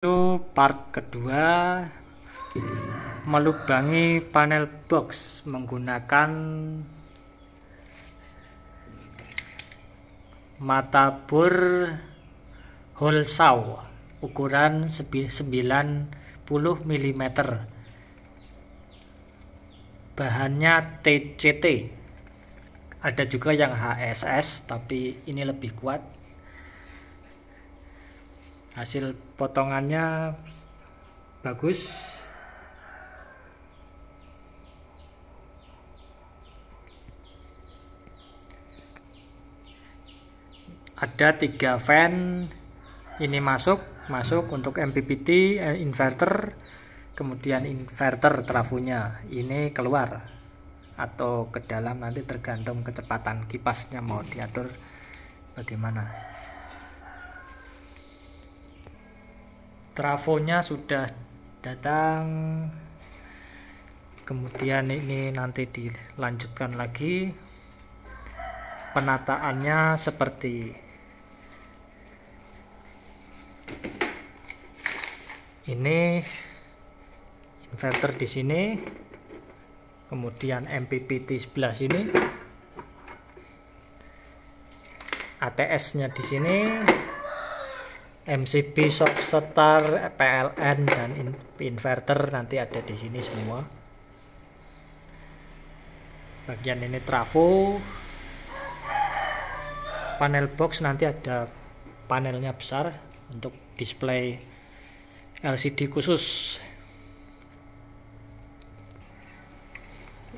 itu part kedua melubangi panel box menggunakan mata bor hole saw ukuran 90 mm bahannya TCT ada juga yang HSS tapi ini lebih kuat hasil potongannya bagus ada tiga fan ini masuk masuk untuk MPPT eh, inverter kemudian inverter trafonya ini keluar atau ke dalam nanti tergantung kecepatan kipasnya mau diatur bagaimana trafonya sudah datang kemudian ini nanti dilanjutkan lagi penataannya seperti ini inverter di sini kemudian MPPT sebelah sini ATS nya di sini MCB soft setar PLN dan inverter nanti ada di sini semua bagian ini trafo panel box nanti ada panelnya besar untuk display LCD khusus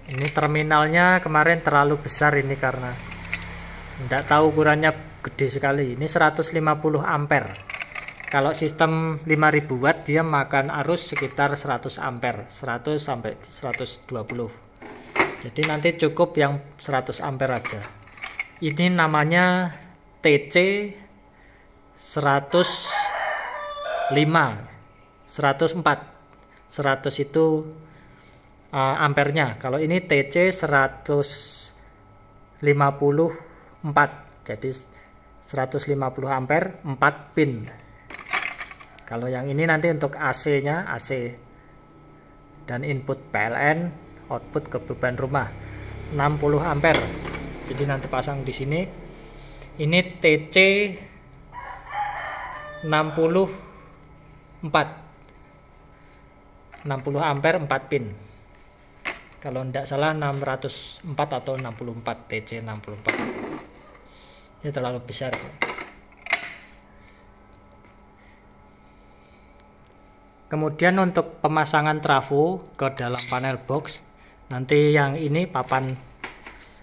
ini terminalnya kemarin terlalu besar ini karena tidak tahu ukurannya gede sekali ini 150 ampere kalau sistem 5000 watt dia makan arus sekitar 100 ampere 100 sampai 120 jadi nanti cukup yang 100 ampere aja ini namanya TC 105 104 100 itu uh, eh, ampernya kalau ini TC 154 jadi 150 ampere 4 pin kalau yang ini nanti untuk AC-nya, AC dan input PLN, output ke beban rumah 60 ampere. Jadi nanti pasang di sini. Ini TC 64 60 ampere 4 pin. Kalau tidak salah 604 atau 64 TC 64. Ini terlalu besar. Kemudian untuk pemasangan trafo ke dalam panel box, nanti yang ini papan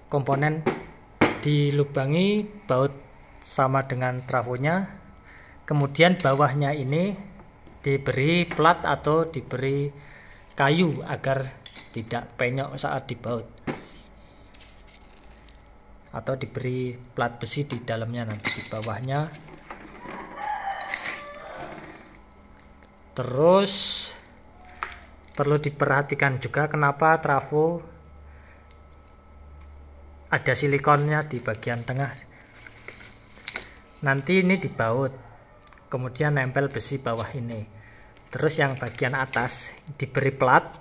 komponen dilubangi baut sama dengan trafonya. Kemudian bawahnya ini diberi plat atau diberi kayu agar tidak penyok saat dibaut. Atau diberi plat besi di dalamnya nanti di bawahnya terus perlu diperhatikan juga kenapa trafo ada silikonnya di bagian tengah nanti ini dibaut kemudian nempel besi bawah ini terus yang bagian atas diberi plat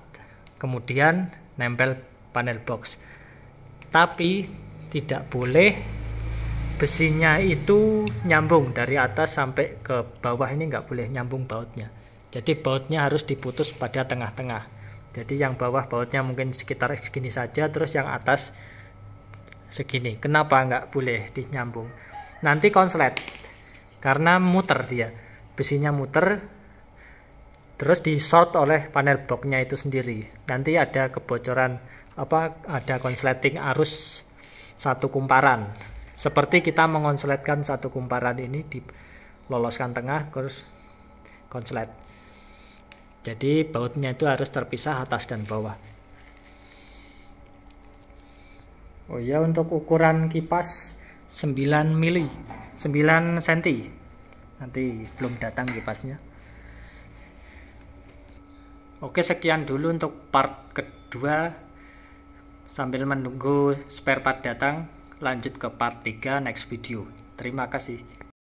kemudian nempel panel box tapi tidak boleh besinya itu nyambung dari atas sampai ke bawah ini nggak boleh nyambung bautnya jadi bautnya harus diputus pada tengah-tengah. Jadi yang bawah bautnya mungkin sekitar segini saja, terus yang atas segini. Kenapa nggak boleh disambung? Nanti konslet, karena muter dia. Besinya muter, terus disort oleh panel boxnya itu sendiri. Nanti ada kebocoran, apa ada konsleting arus satu kumparan. Seperti kita mengonsletkan satu kumparan ini diloloskan tengah, terus konslet. Jadi bautnya itu harus terpisah atas dan bawah. Oh iya untuk ukuran kipas 9 mili, 9 cm. Nanti belum datang kipasnya. Oke sekian dulu untuk part kedua sambil menunggu spare part datang lanjut ke part 3 next video terima kasih